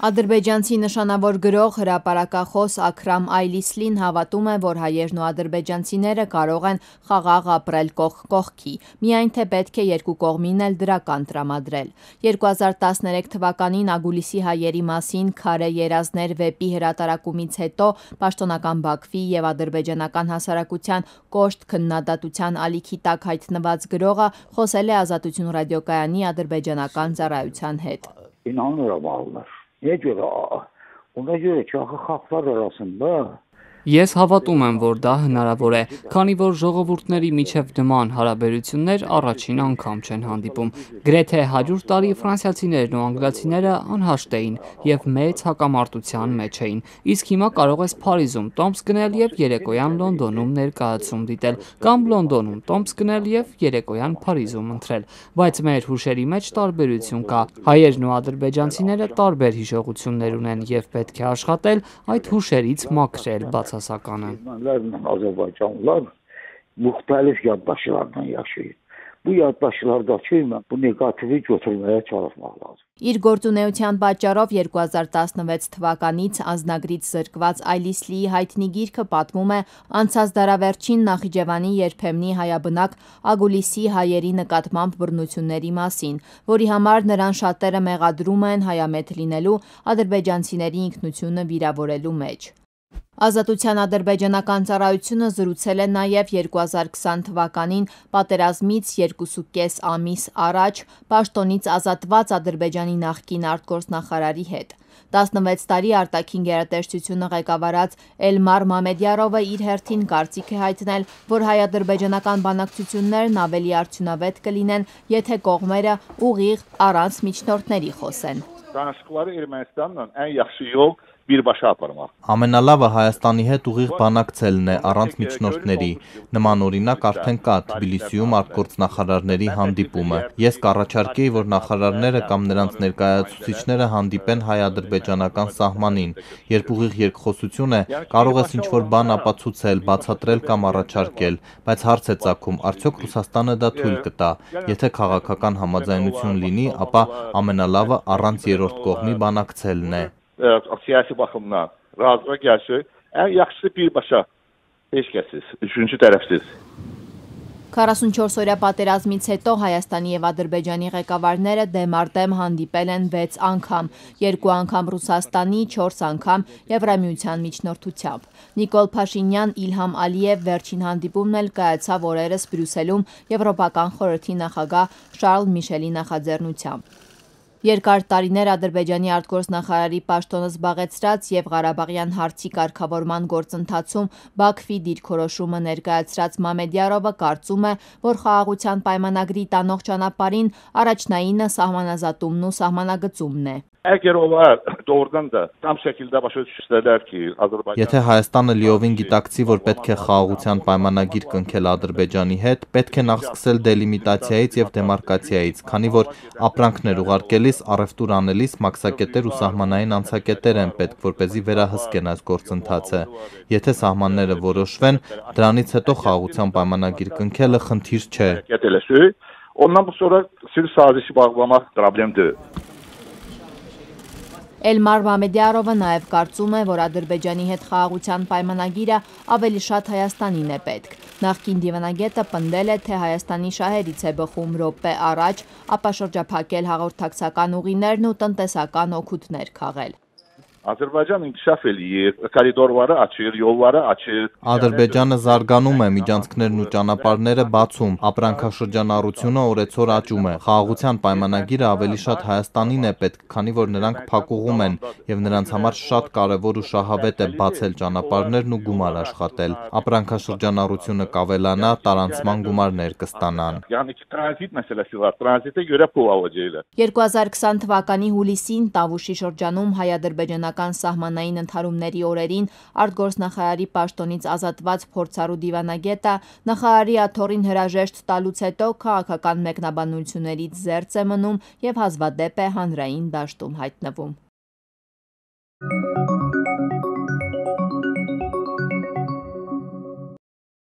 Ադրբեջանցի նշանավոր գրող հրապարակախոս Աքրամ Այլիսլին հավատում է, որ հայերն ու ադրբեջանցիները կարող են խաղաղ ապրել կողք կողքի, միայն թե պետք է երկու կողմին էլ դրական տրամադրել։ 2013 թվականին Ագուլիսի հայերի մասին «Քարե երազներ» վեպի հրատարակումից հետո պաշտոնական Բաքվի և ադրբեջանական հասարակության կոշտ քննադատության ալիքի տակ հայտնված գրողը խոսել է «Ազատություն» ռադիոկայանի ադրբեջանական ծառայության հետ։ Niyə görə? Ona görə ki, axı xalqlar arasında Ես հավատում եմ, որ դա հնարավոր է, քանի որ ժողովուրդների միջև նման հարաբերություններ առաջին անգամ չեն հանդիպում։ Գրեթե 100 տարի ֆրանսիացիներն ու անգլիացիները անհաշտ էին եւ մեծ հակամարտության մեջ էին։ Իսկ հիմա կարող ես Փարիզում տոմս գնել եւ երեկոյան Լոնդոնում ներկայացում դիտել, կամ Լոնդոնում տոմս գնել եւ երեկոյան Փարիզում ընթրել։ Բայց մեր հուշերի մեջ տարբերություն կա։ Հայերն ու ադրբեջանցիները տարբեր հիշողություններ ունեն եւ պետք է աշխատել այդ հուշերից մաքրել բաց ցասականը։ Mən Azərbaycanlılar müxtəlif yaddaşlarla yaşayır. Bu yaddaşlardakı bu neqativi götürməyə çalışmaq lazımdır։ Իր գործունեության պատճառով 2016 թվականից ազնագրից զրկված Այլիսլիի հայտնի գիրքը պատմում է անցած դարավերջին Նախիջևանի երբեմնի հայաբնակ Ագուլիսի հայերի նկատմամբ բռնությունների մասին, որի համար նրան շատերը մեղադրում են հայամետ լինելու ադրբեջանցիների ինքնությունը վիրավորելու մեջ։ Ազատության ադրբեջանական ծառայությունը զրուցել է նաև 2020 թվականին պատերազմից 2.5 ամիս առաջ պաշտոնից ազատված Ադրբեջանի նախկին արտգործնախարարի հետ։ 16 տարի արտաքին գերատեսչությունը ղեկավարած Էլմար Մամեդյարովը իր հերթին կարծիք է հայտնել, որ հայ-ադրբեջանական բանակցություններն ավելի արդյունավետ կլինեն, եթե կողմերը ուղիղ առանց միջնորդների խոսեն։ Danışıqları Ermənistanla ən yaxşı yol իր բաշապարմա։ Ամենալավը Հայաստանի հետ ուղիղ բանակցելն է առանց միջնորդների։ Նման օրինակ արդեն կա Թբիլիսիում արտգործնախարարների հանդիպումը։ Ես կառաջարկեի, որ նախարարները կամ նրանց ներկայացուցիչները հանդիպեն հայ-ադրբեջանական սահմանին։ Երբ ուղիղ երկխոսություն է, կարող ես ինչ-որ բան ապացուցել, բացատրել կամ առաջարկել, բայց հարց է ծագում, արդյոք Ռուսաստանը դա թույլ կտա։ Եթե քաղաքական համաձայնություն լինի, ապա ամենալավը առանց երրորդ կողմի բանակցելն է siyasi baxımdan razılığa gəlsək, ən yaxşısı birbaşa heç kəssiz, üçüncü tərəfsiz. 44 օրյա պատերազմից հետո Հայաստանի եւ Ադրբեջանի ղեկավարները դեմ առ դեմ հանդիպել են 6 անգամ, 2 անգամ Ռուսաստանի, 4 անգամ Եվրամիության միջնորդությամբ։ Նիկոլ Փաշինյան, Իլհամ Ալիև վերջին հանդիպումն էլ կայացավ օրերս Բրյուսելում Եվրոպական խորհրդի նախագահ Շարլ Միշելի նախաձեռնությամբ։ Երկար տարիներ Ադրբեջանի արտգործնախարարի պաշտոնը զբաղեցրած և Ղարաբաղյան հարցի կարգավորման գործընթացում Բաքվի դիրքորոշումը ներկայացրած Մամեդիարովը կարծում է, որ խաղաղության պայմանագրի տանող ճանապարհին առաջնայինը սահմանազատումն ու սահմանագծումն է: Əgər onlar doğrudan da tam şəkildə başa düşsələr ki, Azərbaycan Եթե Հայաստանը լիովին գիտակցի, որ պետք է խաղաղության պայմանագիր կնքել Ադրբեջանի հետ, պետք է նախ սկսել դելիմիտացիայից եւ դեմարկացիայից, քանի որ ապրանքներ ուղարկելիս, առևտուր անելիս մաքսակետեր ու սահմանային անցակետեր են պետք, որպեսզի վերահսկեն այս գործընթացը։ Եթե սահմանները որոշվեն, դրանից հետո խաղաղության պայմանագիր կնքելը խնդիր չէ։ Ondan bu sonra sülh sazişi bağlamak problemdir. Էլմար Մամեդիարովը նաև կարծում է, որ Ադրբեջանի հետ խաղաղության պայմանագիրը ավելի շատ Հայաստանին է պետք։ Նախկին դիվանագետը պնդել է, թե Հայաստանի շահերից է բխում ռոպե առաջ, ապա շրջափակել հաղորդակցական ուղիներն ու տնտեսական օգուտներ քաղել։ Ադրբեջան ինքշաֆելի է, կորիդորները աչիր, յոլները աչիր։ Ադրբեջանը զարգանում է միջանցքներն ու ճանապարհները բացում, ապրանքաշրջանառությունը օրեցօր աճում է։ Խաղաղության պայմանագիրը ավելի շատ Հայաստանին է պետք, քանի որ նրանք փակուղում են եւ նրանց համար շատ կարեւոր ու շահավետ է բացել ճանապարհներն ու գումար աշխատել։ Ապրանքաշրջանառությունը կավելանա, տարանցման գումարներ կստանան։ 2020 թվականի հուլիսին Տավուշի շրջանում հայ-ադրբեջանական հայ-հայկական սահմանային ընդհարումների օրերին արտգործնախարարի պաշտոնից ազատված փորձառու դիվանագետը նախարարի աթոռին հրաժեշտ տալուց հետո քաղաքական մեկնաբանություններից զերծ է մնում և հազվադեպ է հանրային դաշտում հայտնվում։